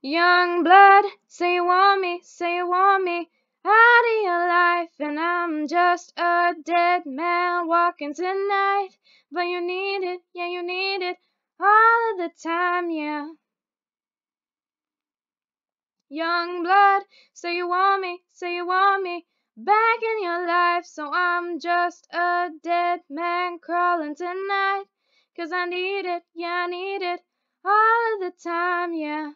Young blood, say you want me, say you want me out of your life, and I'm just a dead man walking tonight. But you need it, yeah, you need it all of the time, yeah. Young blood, say you want me, say you want me back in your life, so I'm just a dead man crawling tonight. Cause I need it, yeah, I need it all of the time, yeah.